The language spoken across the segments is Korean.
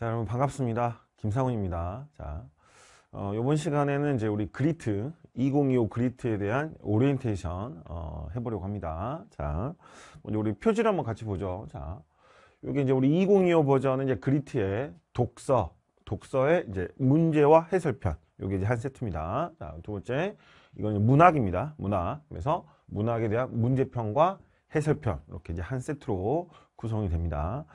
자 여러분 반갑습니다 김상훈입니다 자 어, 이번 시간에는 이제 우리 그리트 2025 그리트에 대한 오리엔테이션 어, 해보려고 합니다 자 먼저 우리 표지를 한번 같이 보죠 자 여기 이제 우리 2025 버전은 이제 그리트의 독서 독서의 이제 문제와 해설편 여게 이제 한 세트입니다 자, 두 번째 이건 문학입니다 문학 그래서 문학에 대한 문제편과 해설편 이렇게 이제 한 세트로 구성이 됩니다.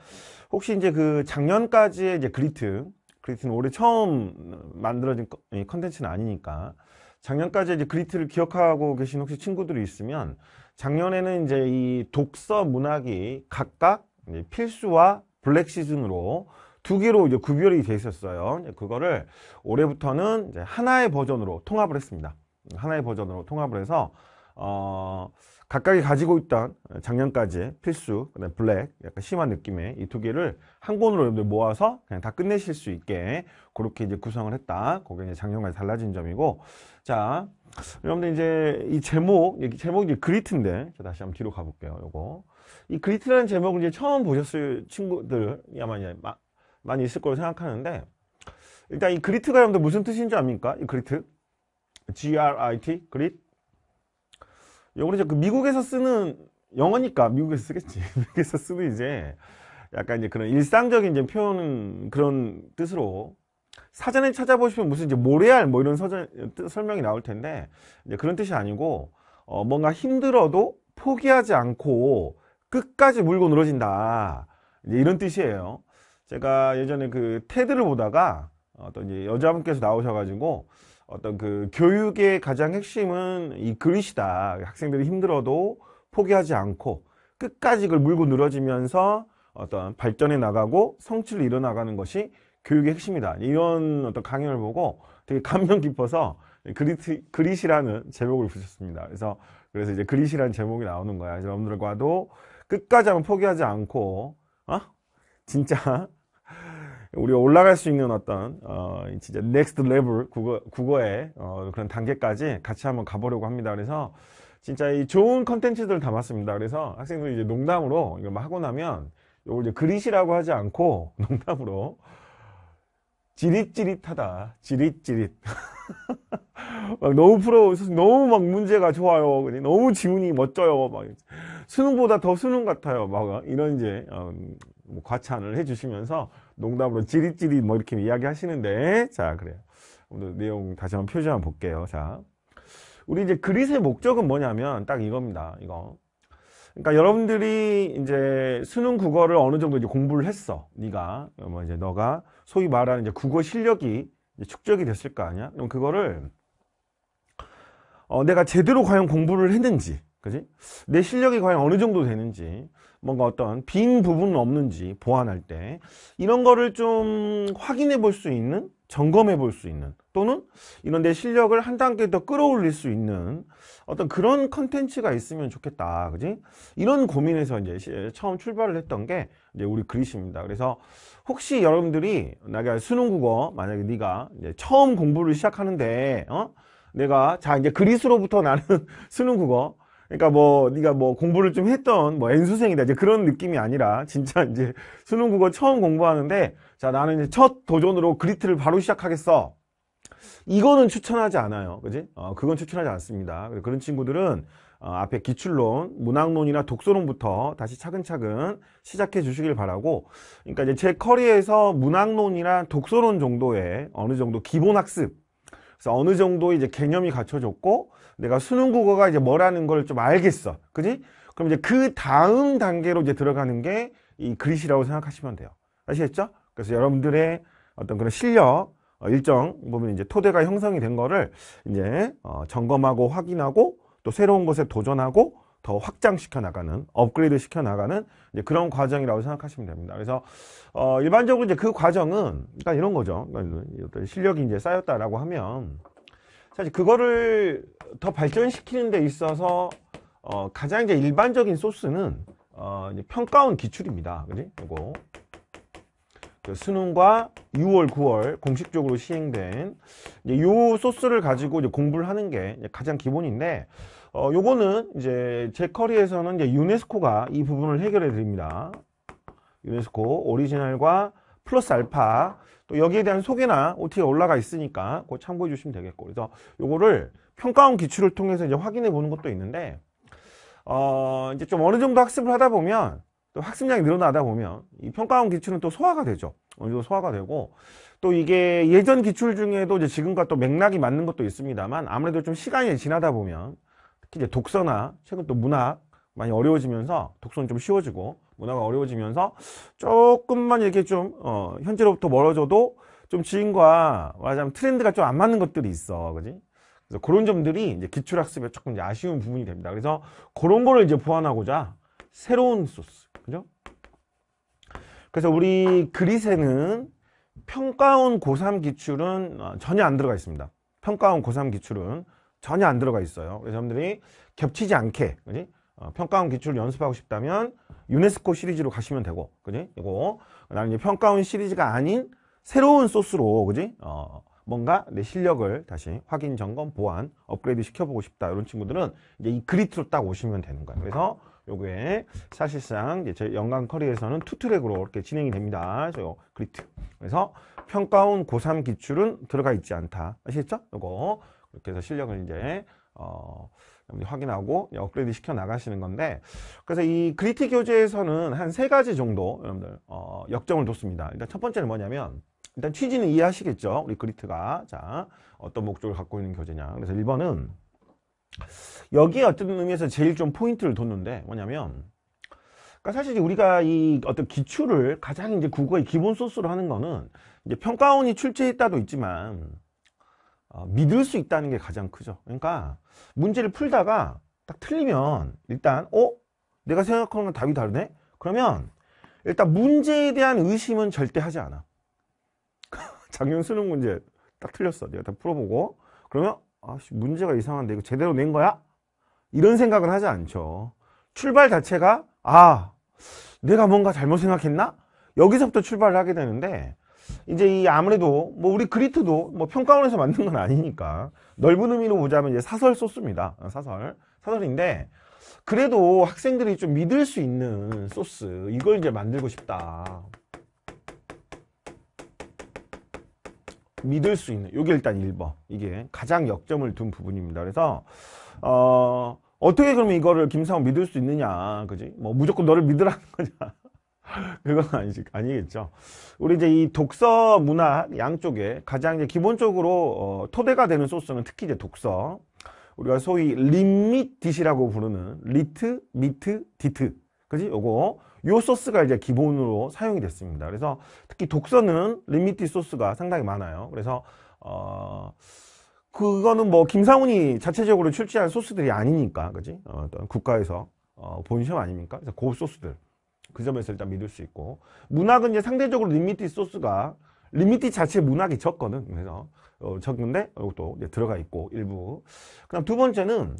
혹시 이제 그 작년까지의 이제 그리트, 그리트는 올해 처음 만들어진 컨텐츠는 아니니까 작년까지 이제 그리트를 기억하고 계신 혹시 친구들이 있으면 작년에는 이제 이 독서 문학이 각각 필수와 블랙 시즌으로 두 개로 이제 구별이 돼 있었어요. 그거를 올해부터는 하나의 버전으로 통합을 했습니다. 하나의 버전으로 통합을 해서 어 각각이 가지고 있던 어, 작년까지 필수, 그다음 블랙, 약간 심한 느낌의 이 두 개를 한 권으로 여러분들 모아서 그냥 다 끝내실 수 있게 그렇게 이제 구성을 했다. 그게 이제 작년과지 달라진 점이고. 자, 여러분들 이제 이 제목, 제목이 그리트인데, 다시 한번 뒤로 가볼게요. 요거. 이 그리트라는 제목을 이제 처음 보셨을 친구들이 아마 이제 마, 많이 있을 거로 생각하는데, 일단 이 그리트가 여러분들 무슨 뜻인 지 압니까? 이 그리트. G-R-I-T, 그리트. 요거는 이제 그 미국에서 쓰는 영어니까 미국에서 쓰겠지. 미국에서 쓰는 이제 약간 이제 그런 일상적인 이제 표현 그런 뜻으로 사전에 찾아보시면 무슨 이제 모래알 뭐 이런 서전, 설명이 나올 텐데 이제 그런 뜻이 아니고 어, 뭔가 힘들어도 포기하지 않고 끝까지 물고 늘어진다 이런 뜻이에요. 제가 예전에 그 테드를 보다가 어떤 이제 여자분께서 나오셔가지고 어떤 그 교육의 가장 핵심은 이 그릇이다. 학생들이 힘들어도 포기하지 않고 끝까지 그걸 물고 늘어지면서 어떤 발전해 나가고 성취를 이뤄 나가는 것이 교육의 핵심이다. 이런 어떤 강연을 보고 되게 감명 깊어서 그릿, 그릿이라는 제목을 붙였습니다. 그래서 그래서 이제 그릿이라는 제목이 나오는 거야. 여러분들과도 끝까지 한번 포기하지 않고 어? 진짜 우리가 올라갈 수 있는 어떤 어, 진짜 넥스트 레벨 국어, 국어의 어, 그런 단계까지 같이 한번 가보려고 합니다. 그래서 진짜 이 좋은 컨텐츠들을 담았습니다. 그래서 학생들이 이제 농담으로 이걸 막 하고 나면 이걸 이제 그릿이라고 하지 않고 농담으로 지릿지릿하다, 지릿지릿. 막 너무 부러워, 너무 막 문제가 좋아요. 너무 지문이 멋져요. 막 수능보다 더 수능 같아요. 막 이런 이제 어, 뭐 과찬을 해주시면서 농담으로 찌릿찌릿뭐 이렇게 이야기하시는데 자 그래요. 오늘 내용 다시 한번 표지 한번 볼게요. 자 우리 이제 그릿의 목적은 뭐냐면 딱 이겁니다. 이거 그러니까 여러분들이 이제 수능 국어를 어느 정도 이제 공부를 했어. 네가 뭐 이제 너가 소위 말하는 이제 국어 실력이 이제 축적이 됐을 거 아니야. 그럼 그거를 어, 내가 제대로 과연 공부를 했는지, 그지? 내 실력이 과연 어느 정도 되는지, 뭔가 어떤 빈 부분은 없는지 보완할 때 이런 거를 좀 확인해 볼 수 있는 점검해 볼 수 있는 또는 이런 내 실력을 한 단계 더 끌어올릴 수 있는 어떤 그런 컨텐츠가 있으면 좋겠다 그지 이런 고민에서 이제 처음 출발을 했던 게 이제 우리 그리스입니다 그래서 혹시 여러분들이 나게 수능 국어 만약에 네가 이제 처음 공부를 시작하는데 어 내가 자 이제 그리스로부터 나는 수능 국어 그러니까 뭐 네가 뭐 공부를 좀 했던 뭐 N수생이다 이제 그런 느낌이 아니라 진짜 이제 수능 국어 처음 공부하는데 자 나는 이제 첫 도전으로 그리트를 바로 시작하겠어 이거는 추천하지 않아요 그지 어, 그건 추천하지 않습니다 그런 친구들은 어, 앞에 기출론 문학론이나 독서론부터 다시 차근차근 시작해 주시길 바라고 그러니까 이제 제 커리에서 문학론이나 독서론 정도의 어느 정도 기본 학습 그래서 어느 정도 이제 개념이 갖춰졌고 내가 수능 국어가 이제 뭐라는 걸 좀 알겠어. 그지? 그럼 이제 그 다음 단계로 이제 들어가는 게 이 그릿이라고 생각하시면 돼요. 아시겠죠? 그래서 여러분들의 어떤 그런 실력, 어, 일정 부분 이제 토대가 형성이 된 거를 이제 어, 점검하고 확인하고 또 새로운 것에 도전하고 더 확장시켜 나가는 업그레이드 시켜 나가는 이제 그런 과정이라고 생각하시면 됩니다. 그래서 어, 일반적으로 이제 그 과정은 그러니까 이런 거죠. 그러니까 실력이 이제 쌓였다라고 하면 사실 그거를 더 발전시키는 데 있어서 어, 가장 이제 일반적인 소스는 어, 이제 평가원 기출입니다. 그지? 요거. 그 수능과 6월, 9월 공식적으로 시행된 이 소스를 가지고 이제 공부를 하는 게 가장 기본인데 어, 요거는 이제 제 커리에서는 이제 유네스코가 이 부분을 해결해 드립니다. 유네스코 오리지널과 플러스 알파 또 여기에 대한 소개나 OT에 올라가 있으니까 그 참고해 주시면 되겠고 그래서 요거를 평가원 기출을 통해서 이제 확인해 보는 것도 있는데 어 이제 좀 어느 정도 학습을 하다 보면 또 학습량이 늘어나다 보면 이 평가원 기출은 또 소화가 되죠 어느 정도 소화가 되고 또 이게 예전 기출 중에도 이제 지금과 또 맥락이 맞는 것도 있습니다만 아무래도 좀 시간이 지나다 보면 특히 이제 독서나 최근 또 문학 많이 어려워지면서 독서는 좀 쉬워지고 문화가 어려워지면서 조금만 이렇게 좀 어, 현재로부터 멀어져도 좀 지인과 말하자면 트렌드가 좀 안 맞는 것들이 있어, 그지? 그래서 그런 점들이 이제 기출학습에 조금 이제 아쉬운 부분이 됩니다. 그래서 그런 거를 이제 보완하고자 새로운 소스, 그죠? 그래서 우리 그릿에는 평가원 고3 기출은 어, 전혀 안 들어가 있습니다. 평가원 고3 기출은 전혀 안 들어가 있어요. 그래서 여러분들이 겹치지 않게, 그지? 어, 평가원 기출을 연습하고 싶다면 유네스코 시리즈로 가시면 되고 그지 이거 그다음에 이제 평가원 시리즈가 아닌 새로운 소스로 그지 어 뭔가 내 실력을 다시 확인 점검 보완 업그레이드 시켜보고 싶다 이런 친구들은 이제 이 그리트로 딱 오시면 되는 거예요 그래서 요게 사실상 이제 제 연간 커리에서는 투 트랙으로 이렇게 진행이 됩니다 저요 그리트 그래서 평가원 고3 기출은 들어가 있지 않다 아시겠죠 요거 이렇게 해서 실력을 이제 어 음, 확인하고 업그레이드 시켜 나가시는 건데 그래서 이 그리티 교재에서는 한 세 가지 정도 여러분들 어, 역정을 뒀습니다 일단 첫 번째는 뭐냐면 일단 취지는 이해하시겠죠 우리 그리트가 자 어떤 목적을 갖고 있는 교재냐 그래서 1번은 여기에 어떤 의미에서 제일 좀 포인트를 뒀는데 뭐냐면 그러니까 사실 우리가 이 어떤 기출을 가장 이제 국어의 기본 소스로 하는 거는 이제 평가원이 출제했다도 있지만 어, 믿을 수 있다는 게 가장 크죠 그러니까 문제를 풀다가 딱 틀리면 일단 어? 내가 생각하는 건 답이 다르네? 그러면 일단 문제에 대한 의심은 절대 하지 않아 작년 수능 문제 딱 틀렸어 내가 다 풀어보고 그러면 아씨 문제가 이상한데 이거 제대로 낸 거야? 이런 생각은 하지 않죠 출발 자체가 아 내가 뭔가 잘못 생각했나? 여기서부터 출발을 하게 되는데 이제 이 아무래도 뭐 우리 그리트도 뭐 평가원에서 만든 건 아니니까 넓은 의미로 보자면 이제 사설 소스입니다. 어, 사설 사설인데 그래도 학생들이 좀 믿을 수 있는 소스 이걸 이제 만들고 싶다. 믿을 수 있는 요게 일단 1번 이게 가장 역점을 둔 부분입니다. 그래서 어 어떻게 그러면 이거를 김상훈 믿을 수 있느냐 그지? 뭐 무조건 너를 믿으라는 거냐 그건 아니지, 아니겠죠. 우리 이제 이 독서 문화 양쪽에 가장 이제 기본적으로 어, 토대가 되는 소스는 특히 이제 독서. 우리가 소위 림미디시라고 부르는 리트, 미트, 디트. 그지? 요거. 요 소스가 이제 기본으로 사용이 됐습니다. 그래서 특히 독서는 림미티 소스가 상당히 많아요. 그래서, 어, 그거는 뭐 김상훈이 자체적으로 출시한 소스들이 아니니까. 그지? 어, 떤 국가에서 어, 본 시험 아닙니까? 그래서 그 소스들. 그 점에서 일단 믿을 수 있고 문학은 이제 상대적으로 리미티 소스가 리미티 자체 문학이 적거든 그래서 어, 적은데 이것도 들어가 있고 일부 그다음 두 번째는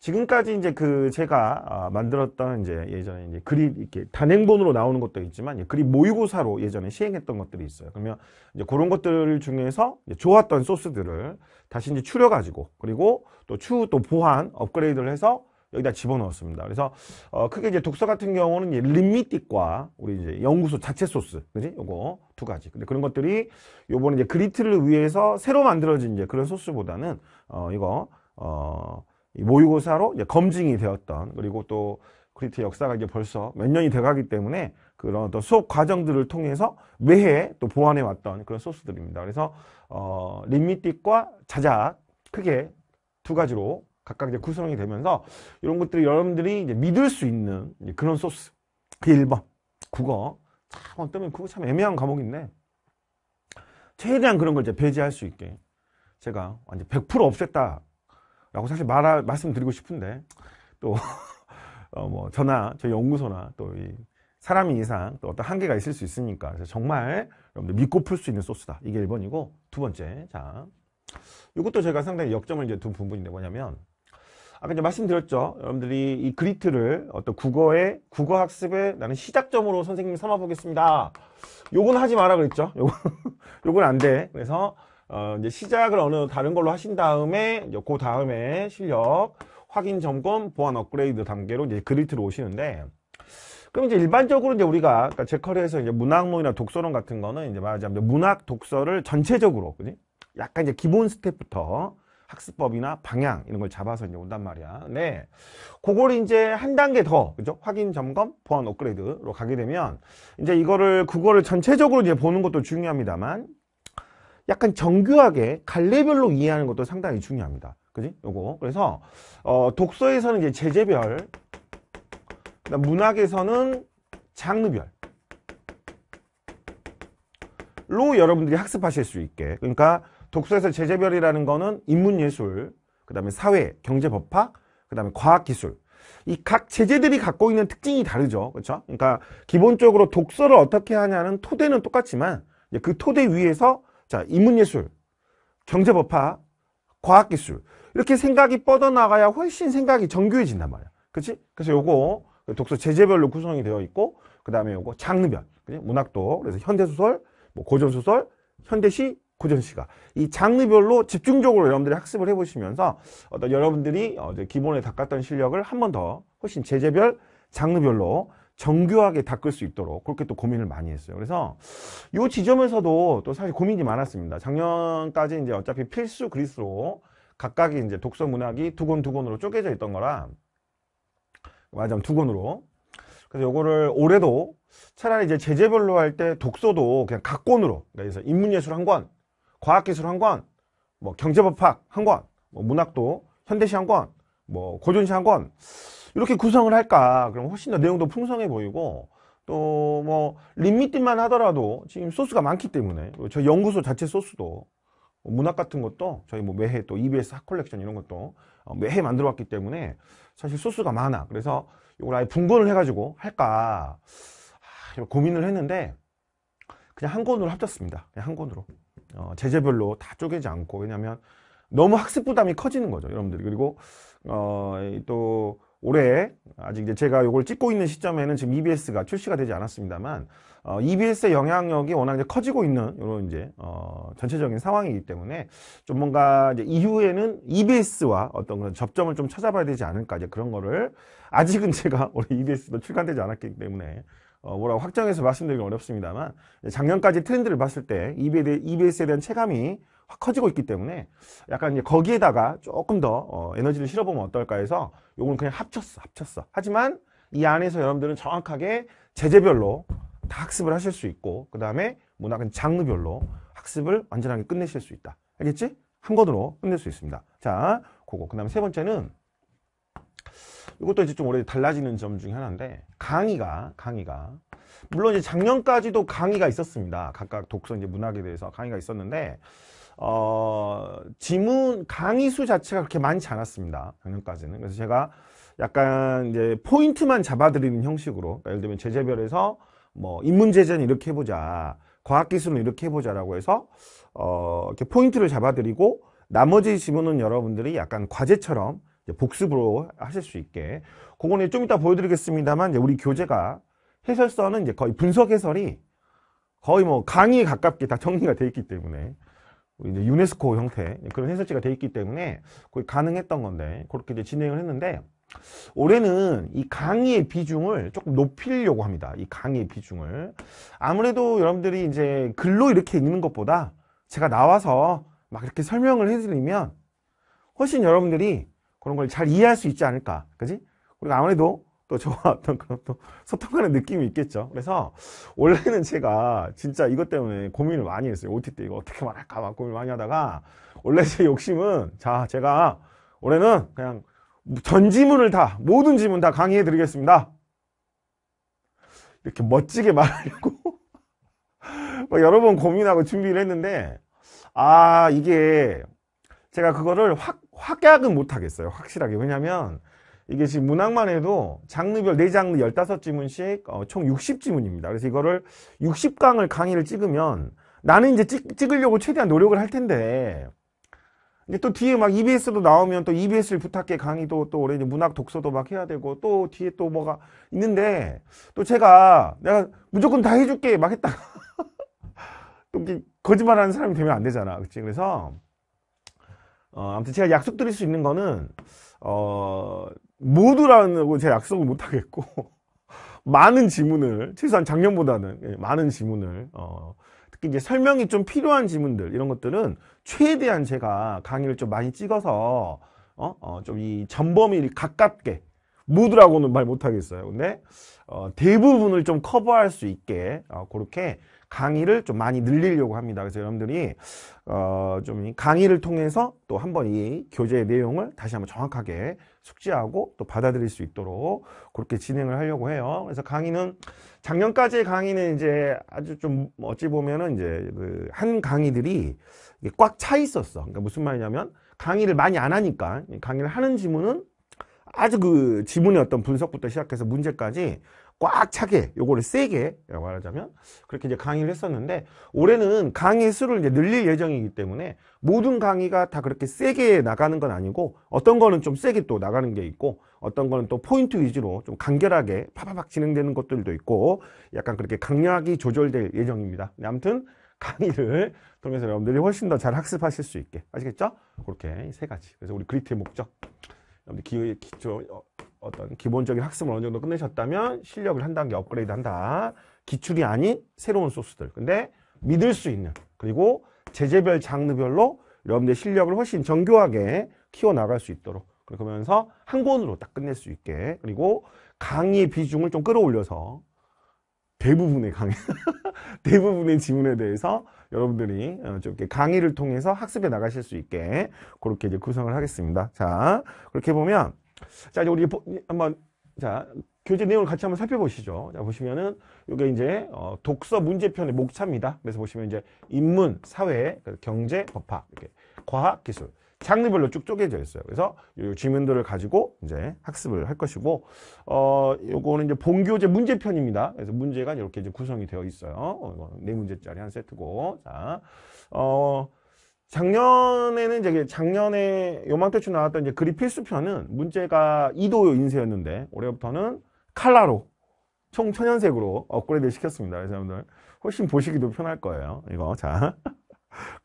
지금까지 이제 그 제가 아, 만들었던 이제 예전에 이제 그립 이렇게 단행본으로 나오는 것도 있지만 예, 그립 모의고사로 예전에 시행했던 것들이 있어요 그러면 이제 그런 것들 중에서 좋았던 소스들을 다시 이제 추려 가지고 그리고 또 추후 또 보완 업그레이드를 해서 여기다 집어넣었습니다. 그래서 어, 크게 이제 독서 같은 경우는 이미틱과 우리 이제 연구소 자체 소스, 그지? 요거 두 가지. 근데 그런 것들이 요번에 이제 그리트를 위해서 새로 만들어진 이제 그런 소스보다는 어, 이거 어, 모의고사로 이제 검증이 되었던 그리고 또 그리트 역사가 이제 벌써 몇 년이 돼가기 때문에 그런 어떤 수업 과정들을 통해서 매해 또 보완해 왔던 그런 소스들입니다. 그래서 어, 림미틱과 자작 크게 두 가지로 각각 이제 구성이 되면서 이런 것들이 여러분들이 이제 믿을 수 있는 그런 소스. 1번. 국어. 참 어쩌면 국어 참 애매한 과목인데 최대한 그런 걸 이제 배제할 수 있게 제가 완전 100% 없앴다라고 사실 말 말씀드리고 싶은데 또어뭐 저나 저희 연구소나 또이 사람이 이상 또 어떤 한계가 있을 수 있으니까 정말 여러분들 믿고 풀 수 있는 소스다 이게 1번이고 두 번째 자 이것도 제가 상당히 역점을 이제 둔 부분인데 뭐냐면 아까 이제 말씀드렸죠. 여러분들이 이 그리트를 어떤 국어의 국어 학습의 나는 시작점으로 선생님 삼아 보겠습니다. 요건 하지 마라 그랬죠. 요건 요건 안 돼. 그래서 어 이제 시작을 어느 다른 걸로 하신 다음에 그 다음에 실력 확인 점검 보안 업그레이드 단계로 이제 그리트로 오시는데 그럼 이제 일반적으로 이제 우리가 그러니까 제커리에서 이제 문학론이나 독서론 같은 거는 이제 말하자면 문학 독서를 전체적으로 그지? 약간 이제 기본 스텝부터 학습법이나 방향 이런 걸 잡아서 이제 온단 말이야. 네. 그걸 이제 한 단계 더, 그죠? 확인, 점검, 보안 업그레이드로 가게 되면 이제 이거를, 그거를 전체적으로 이제 보는 것도 중요합니다만 약간 정교하게 갈래별로 이해하는 것도 상당히 중요합니다. 그지? 요거. 그래서, 어, 독서에서는 이제 제재별, 문학에서는 장르별, 로 여러분들이 학습하실 수 있게 그러니까 독서에서 제재별이라는 거는 인문예술, 그 다음에 사회, 경제법학, 그 다음에 과학기술 이 각 제재들이 갖고 있는 특징이 다르죠. 그렇죠? 그러니까 기본적으로 독서를 어떻게 하냐는 토대는 똑같지만 그 토대 위에서 자 인문예술, 경제법학, 과학기술 이렇게 생각이 뻗어나가야 훨씬 생각이 정교해진단 말이야. 그렇지? 그래서 요거 그 독서 제재별로 구성이 되어 있고 그 다음에 요거 장르별, 그치? 문학도 그래서 현대소설, 뭐 고전소설, 현대시, 고전 시가 이 장르별로 집중적으로 여러분들이 학습을 해보시면서 어떤 여러분들이 어제 기본에 닦았던 실력을 한 번 더 훨씬 제재별 장르별로 정교하게 닦을 수 있도록 그렇게 또 고민을 많이 했어요. 그래서 이 지점에서도 또 사실 고민이 많았습니다. 작년까지 이제 어차피 필수 그리스로 각각의 이제 독서 문학이 두 권 두 권으로 쪼개져 있던 거라 맞아 두 권으로 그래서 요거를 올해도 차라리 이제 제재별로 할 때 독서도 그냥 각권으로 그래서 그러니까 인문예술 한 권, 과학기술 한 권, 뭐 경제법학 한 권, 뭐 문학도 현대시 한 권, 뭐 고전시 한 권, 이렇게 구성을 할까? 그럼 훨씬 더 내용도 풍성해 보이고, 또뭐 린미팅만 하더라도 지금 소스가 많기 때문에 저 연구소 자체 소스도 뭐 문학 같은 것도 저희 뭐 매해 또 EBS 학컬렉션 이런 것도 어, 매해 만들어 왔기 때문에 사실 소스가 많아 그래서 이걸 아예 분권을 해가지고 할까 아, 고민을 했는데 그냥 한 권으로 합쳤습니다 그냥 한 권으로 어, 제재별로 다 쪼개지 않고 왜냐하면 너무 학습 부담이 커지는 거죠 여러분들 그리고 어, 또 올해 아직 이제 제가 이걸 찍고 있는 시점에는 지금 EBS가 출시가 되지 않았습니다만 어, EBS의 영향력이 워낙 이제 커지고 있는 이런 이제 어, 전체적인 상황이기 때문에 좀 뭔가 이제 이후에는 EBS와 어떤 그런 접점을 좀 찾아봐야 되지 않을까 이제 그런 거를 아직은 제가 올해 EBS도 출간되지 않았기 때문에 어, 뭐라고 확정해서 말씀드리기 어렵습니다만 작년까지 트렌드를 봤을 때 EBS에 대한 체감이 확 커지고 있기 때문에 약간 이제 거기에다가 조금 더 어, 에너지를 실어보면 어떨까 해서 요건 그냥 합쳤어 합쳤어 하지만 이 안에서 여러분들은 정확하게 제재별로 다 학습을 하실 수 있고 그 다음에 문학은 뭐 장르별로 학습을 완전하게 끝내실 수 있다 알겠지? 한 권으로 끝낼 수 있습니다 자 그거 그 다음에 세 번째는 이것도 이제 좀 올해 달라지는 점 중에 하나인데 강의가 강의가 물론 이제 작년까지도 강의가 있었습니다. 각각 독서 이제 문학에 대해서 강의가 있었는데 어 지문 강의 수 자체가 그렇게 많지 않았습니다. 작년까지는 그래서 제가 약간 이제 포인트만 잡아드리는 형식으로 그러니까 예를 들면 제재별에서 뭐 인문제재는 이렇게 해보자 과학기술은 이렇게 해보자라고 해서 어 이렇게 포인트를 잡아드리고 나머지 지문은 여러분들이 약간 과제처럼 복습으로 하실 수 있게 그거는 좀 이따 보여드리겠습니다만 우리 교재가 해설서는 이제 거의 분석 해설이 거의 뭐 강의에 가깝게 다 정리가 돼 있기 때문에 이제 유네스코 형태 그런 해설지가 돼 있기 때문에 거의 가능했던 건데 그렇게 이제 진행을 했는데 올해는 이 강의의 비중을 조금 높이려고 합니다. 이 강의의 비중을 아무래도 여러분들이 이제 글로 이렇게 읽는 것보다 제가 나와서 막 이렇게 설명을 해드리면 훨씬 여러분들이 그런 걸 잘 이해할 수 있지 않을까. 그지? 우리가 아무래도 또 저와 어떤 그런 또 소통하는 느낌이 있겠죠. 그래서 원래는 제가 진짜 이것 때문에 고민을 많이 했어요. OT 때 이거 어떻게 말할까 막 고민을 많이 하다가 원래 제 욕심은 자, 제가 올해는 그냥 전 지문을 다, 모든 지문 다 강의해 드리겠습니다. 이렇게 멋지게 말하고막 여러 번 고민하고 준비를 했는데 아, 이게 제가 그거를 확 확약은 못하겠어요. 확실하게. 왜냐면 이게 지금 문항만 해도 장르별 4장르 15지문씩 어, 총 60지문입니다. 그래서 이거를 60강을 강의를 찍으면 나는 이제 찍, 찍으려고 최대한 노력을 할 텐데 근데 또 뒤에 막 EBS도 나오면 또 EBS를 부탁해 강의도 또 올해 이제 문학 독서도 막 해야 되고 또 뒤에 또 뭐가 있는데 또 제가 내가 무조건 다 해줄게 막 했다가 또 거짓말하는 사람이 되면 안 되잖아. 그치? 그래서 어, 아무튼 제가 약속드릴 수 있는 거는 어, 모두라고 제가 약속을 못 하겠고 많은 지문을 최소한 작년보다는 예, 많은 지문을 어, 특히 이제 설명이 좀 필요한 지문들 이런 것들은 최대한 제가 강의를 좀 많이 찍어서 어, 어좀 이 전범위 를 가깝게 모두라고는 말 못하겠어요. 근데 어, 대부분을 좀 커버할 수 있게 어, 그렇게 강의를 좀 많이 늘리려고 합니다. 그래서 여러분들이 어, 좀 강의를 통해서 또 한번 이 교재의 내용을 다시 한번 정확하게 숙지하고 또 받아들일 수 있도록 그렇게 진행을 하려고 해요. 그래서 강의는 작년까지의 강의는 이제 아주 좀 어찌 보면은 이제 그 한 강의들이 꽉 차 있었어. 그러니까 무슨 말이냐면 강의를 많이 안 하니까 강의를 하는 지문은 아주 그 지문의 어떤 분석부터 시작해서 문제까지 꽉 차게 요거를 세게 라고 말하자면 그렇게 이제 강의를 했었는데 올해는 강의 수를 이제 늘릴 예정이기 때문에 모든 강의가 다 그렇게 세게 나가는 건 아니고 어떤 거는 좀 세게 또 나가는 게 있고 어떤 거는 또 포인트 위주로 좀 간결하게 파바박 진행되는 것들도 있고 약간 그렇게 강약이 조절될 예정입니다 네, 아무튼 강의를 통해서 여러분들이 훨씬 더 잘 학습하실 수 있게 아시겠죠? 그렇게 세 가지 그래서 우리 그리트의 목적 여러분들 기회 기초 어, 어떤 기본적인 학습을 어느 정도 끝내셨다면 실력을 한 단계 업그레이드 한다. 기출이 아닌 새로운 소스들. 근데 믿을 수 있는 그리고 제재별 장르별로 여러분들의 실력을 훨씬 정교하게 키워나갈 수 있도록 그러면서 한 권으로 딱 끝낼 수 있게 그리고 강의 비중을 좀 끌어올려서 대부분의 강의, 대부분의 지문에 대해서 여러분들이 어, 좀 이렇게 강의를 통해서 학습해 나가실 수 있게 그렇게 이제 구성을 하겠습니다. 자, 그렇게 보면 자, 이제 우리 한번 자 교재 내용을 같이 한번 살펴보시죠. 자 보시면은 이게 이제 어, 독서 문제편의 목차입니다. 그래서 보시면 이제 인문, 사회, 경제, 법학, 이렇게 과학, 기술 장르별로 쭉 쪼개져 있어요. 그래서 이 질문들을 가지고 이제 학습을 할 것이고 어 요거는 이제 본교재 문제편입니다. 그래서 문제가 이렇게 이제 구성이 되어 있어요. 어, 이거 네 문제짜리 한 세트고 자 어. 작년에는 이제 작년에 요맘때쯤 나왔던 이제 그리 필수편은 문제가 이도요 인쇄였는데 올해부터는 칼라로 총 천연색으로 업그레이드 시켰습니다. 그래서 여러분들 훨씬 보시기도 편할 거예요. 이거 자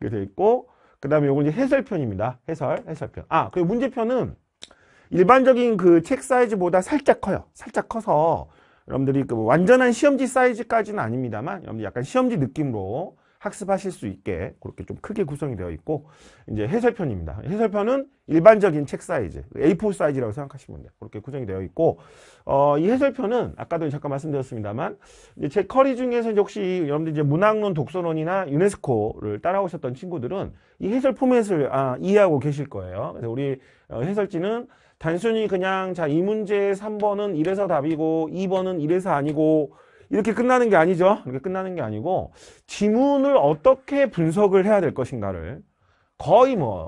이렇게 돼 있고 그 다음에 요건 이제 해설편입니다. 해설 해설편. 아 그리고 문제편은 일반적인 그 책 사이즈보다 살짝 커요. 살짝 커서 여러분들이 그 완전한 시험지 사이즈까지는 아닙니다만 여러분들 약간 시험지 느낌으로 학습하실 수 있게 그렇게 좀 크게 구성이 되어 있고 이제 해설편입니다. 해설편은 일반적인 책 사이즈 A4 사이즈라고 생각하시면 돼요. 그렇게 구성이 되어 있고 어, 이 해설편은 아까도 잠깐 말씀드렸습니다만 제 커리 중에서 이제 혹시 여러분들 이제 문학론 독서론이나 유네스코를 따라오셨던 친구들은 이 해설 포맷을 아, 이해하고 계실 거예요. 그래서 우리 어, 해설지는 단순히 그냥 자 이 문제 3번은 이래서 답이고 2번은 이래서 아니고 이렇게 끝나는 게 아니죠. 이렇게 끝나는 게 아니고 지문을 어떻게 분석을 해야 될 것인가를 거의 뭐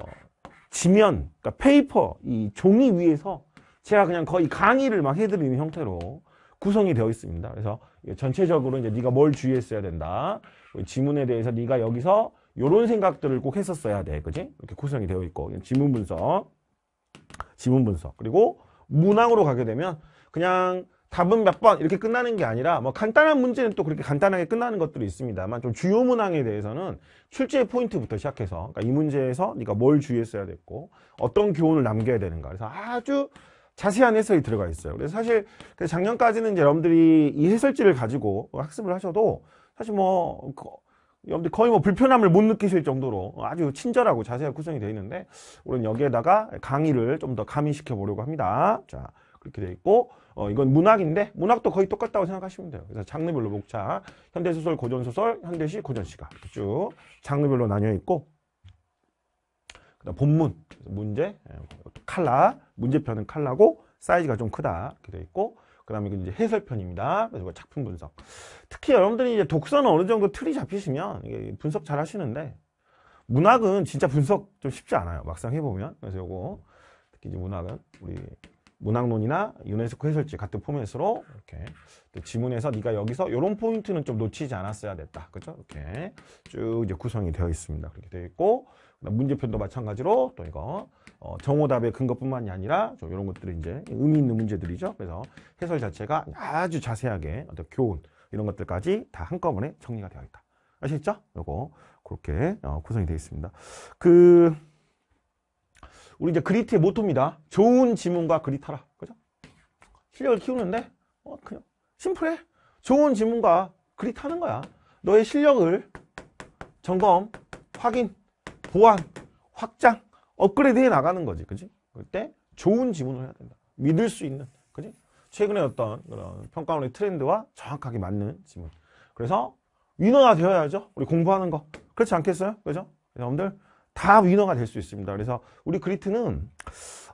지면, 그러니까 페이퍼, 이 종이 위에서 제가 그냥 거의 강의를 막 해드리는 형태로 구성이 되어 있습니다. 그래서 전체적으로 이제 네가 뭘 주의했어야 된다. 지문에 대해서 네가 여기서 이런 생각들을 꼭 했었어야 돼. 그지? 이렇게 구성이 되어 있고 지문 분석, 지문 분석 그리고 문항으로 가게 되면 그냥 답은 몇 번 이렇게 끝나는 게 아니라 뭐 간단한 문제는 또 그렇게 간단하게 끝나는 것들이 있습니다만 좀 주요 문항에 대해서는 출제 포인트부터 시작해서 그러니까 이 문제에서 네가 뭘 주의했어야 됐고 어떤 교훈을 남겨야 되는가 그래서 아주 자세한 해설이 들어가 있어요. 그래서 사실 그 작년까지는 이제 여러분들이 이 해설지를 가지고 학습을 하셔도 사실 뭐 여러분들 거의 뭐 불편함을 못 느끼실 정도로 아주 친절하고 자세하게 구성이 되어 있는데 우리는 여기에다가 강의를 좀 더 가미시켜 보려고 합니다. 자 그렇게 되어 있고 어, 이건 문학인데 문학도 거의 똑같다고 생각하시면 돼요. 그래서 장르별로 목차, 현대소설, 고전소설, 현대시, 고전시가 쭉 장르별로 나뉘어 있고 그다음 본문, 문제, 예, 칼라, 문제편은 칼라고 사이즈가 좀 크다 이렇게 돼 있고 그다음에 이제 해설편입니다. 그래서 작품 분석. 특히 여러분들이 이제 독서는 어느 정도 틀이 잡히시면 분석 잘 하시는데 문학은 진짜 분석 좀 쉽지 않아요. 막상 해보면 그래서 요거 특히 이제 문학은 우리 문학론이나 유네스코 해설지 같은 포맷으로 이렇게 지문에서 네가 여기서 이런 포인트는 좀 놓치지 않았어야 됐다. 그죠? 렇 이렇게 쭉 이제 구성이 되어 있습니다. 그렇게 되어 있고 문제편도 마찬가지로 또 이거 어, 정오답의 근거뿐만이 아니라 좀 이런 것들이 이제 의미 있는 문제들이죠. 그래서 해설 자체가 아주 자세하게 어떤 교훈 이런 것들까지 다 한꺼번에 정리가 되어 있다. 아시겠죠? 요거 그렇게 어, 구성이 되어 있습니다. 그 우리 이제 그리트의 모토입니다. 좋은 지문과 그리타라. 그죠? 실력을 키우는데 어, 그냥 심플해. 좋은 지문과 그리타는 거야. 너의 실력을 점검, 확인, 보완, 확장, 업그레이드해 나가는 거지. 그지? 그때 좋은 지문을 해야 된다. 믿을 수 있는. 그지? 최근에 어떤 그런 평가원의 트렌드와 정확하게 맞는 지문. 그래서 위너가 되어야죠. 우리 공부하는 거. 그렇지 않겠어요? 그죠? 여러분들 다 위너가 될 수 있습니다. 그래서 우리 그리트는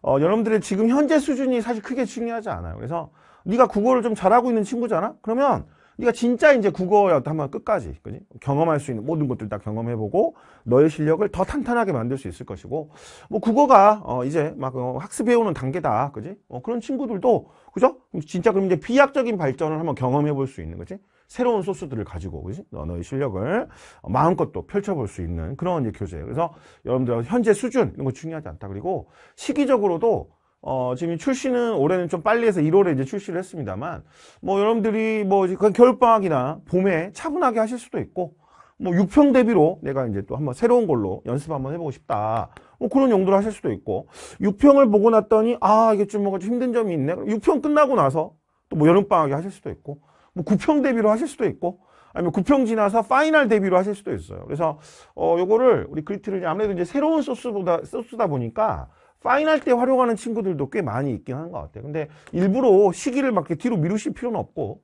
어, 여러분들의 지금 현재 수준이 사실 크게 중요하지 않아요. 그래서 네가 국어를 좀 잘하고 있는 친구잖아? 그러면 네가 진짜 이제 국어에 한번 끝까지 그지? 경험할 수 있는 모든 것들 다 경험해보고 너의 실력을 더 탄탄하게 만들 수 있을 것이고 뭐 국어가 어 이제 막 어, 학습 배우는 단계다 그지? 어 그런 친구들도 그죠? 진짜 그럼 이제 비약적인 발전을 한번 경험해볼 수 있는 거지. 새로운 소스들을 가지고 그지? 언어의 실력을 마음껏 또 펼쳐볼 수 있는 그런 이제 교재 그래서 여러분들 현재 수준 이런 거 중요하지 않다. 그리고 시기적으로도 어, 지금 출시는 올해는 좀 빨리 해서 1월에 이제 출시를 했습니다만, 뭐 여러분들이 뭐 겨울방학이나 봄에 차분하게 하실 수도 있고, 뭐 6평 대비로 내가 이제 또 한번 새로운 걸로 연습 한번 해보고 싶다. 뭐 그런 용도로 하실 수도 있고, 6평을 보고 났더니, 아, 이게 좀 뭔가 좀 힘든 점이 있네. 6평 끝나고 나서 또 뭐 여름방학에 하실 수도 있고, 뭐 구평 대비로 하실 수도 있고 아니면 구평 지나서 파이널 대비로 하실 수도 있어요. 그래서 어 요거를 우리 그리트를 아무래도 이제 새로운 소스보다 소스다 보니까 파이널 때 활용하는 친구들도 꽤 많이 있긴 한 것 같아요. 근데 일부러 시기를 막 이렇게 뒤로 미루실 필요는 없고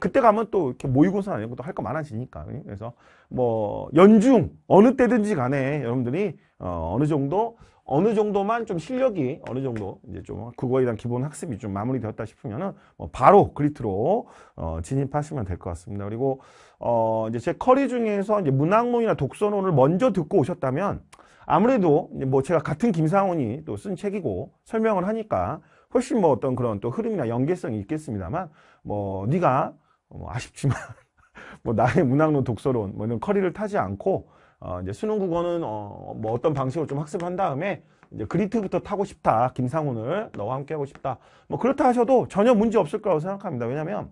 그때 가면 또 이렇게 모의고사 아니고 또 할 거 많아지니까. 예? 그래서 뭐 연중 어느 때든지 간에 여러분들이 어, 어느 정도 어느 정도만 좀 실력이 어느 정도 이제 좀국어에 대한 기본 학습이 좀 마무리되었다 싶으면은 뭐 바로 그리트로 어, 진입하시면 될 것 같습니다. 그리고 어 이제 제 커리 중에서 이제 문학론이나 독서론을 먼저 듣고 오셨다면 아무래도 뭐 제가 같은 김상훈이 또 쓴 책이고 설명을 하니까 훨씬 뭐 어떤 그런 또 흐름이나 연계성이 있겠습니다만 뭐 네가 뭐 아쉽지만 뭐 나의 문학론 독서론 뭐 이런 커리를 타지 않고 어 이제 수능 국어는 어 뭐 어떤 방식으로 좀 학습한 다음에 이제 그리트부터 타고 싶다 김상훈을 너와 함께 하고 싶다 뭐 그렇다 하셔도 전혀 문제 없을 거라고 생각합니다 왜냐하면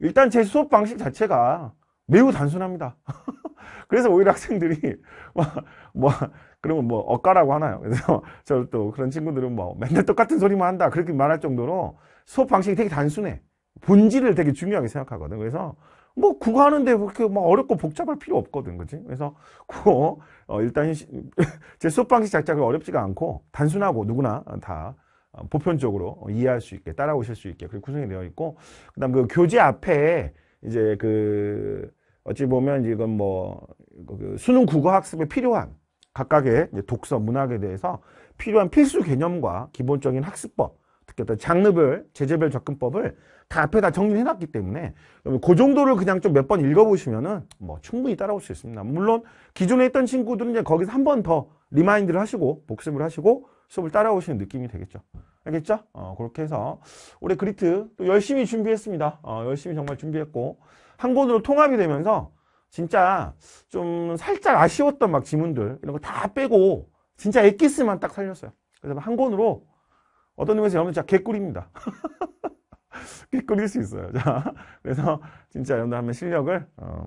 일단 제 수업 방식 자체가 매우 단순합니다 그래서 오히려 학생들이 뭐, 뭐 그러면 뭐 억까라고 하나요? 그래서 저 또 그런 친구들은 뭐 맨날 똑같은 소리만 한다 그렇게 말할 정도로 수업 방식이 되게 단순해. 본질을 되게 중요하게 생각하거든. 그래서 뭐 국어 하는데 그렇게 막 어렵고 복잡할 필요 없거든. 그지 그래서 국어 어 일단 제 수업 방식 자체가 어렵지가 않고 단순하고 누구나 다 어, 보편적으로 이해할 수 있게 따라오실 수 있게 그렇게 구성이 되어 있고 그다음 그 교재 앞에 이제 그 어찌 보면 이건 뭐 그 수능 국어 학습에 필요한 각각의 독서, 문학에 대해서 필요한 필수 개념과 기본적인 학습법, 특히 어떤 장르별, 제재별 접근법을 다 앞에다 정리해놨기 때문에 그 정도를 그냥 좀 몇 번 읽어보시면은 뭐 충분히 따라올 수 있습니다. 물론 기존에 있던 친구들은 이제 거기서 한 번 더 리마인드를 하시고 복습을 하시고 수업을 따라오시는 느낌이 되겠죠. 알겠죠? 어, 그렇게 해서 올해 그리트 또 열심히 준비했습니다. 어, 열심히 정말 준비했고 한 권으로 통합이 되면서 진짜 좀 살짝 아쉬웠던 막 지문들 이런 거 다 빼고 진짜 엑기스만 딱 살렸어요. 그래서 한 권으로 어떤 의미에서 여러분 진짜 개꿀입니다. 개꿀일 수 있어요. 자, 그래서 진짜 여러분들 하면 실력을 어,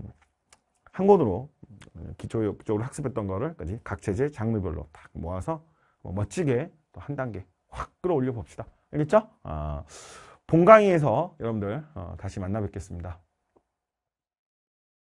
한 권으로 어, 기초적으로 학습했던 거를각 체제 장르별로 딱 모아서 뭐 멋지게 또 한 단계 확 끌어올려 봅시다. 알겠죠? 어, 아, 본 강의에서 여러분들 어, 다시 만나 뵙겠습니다.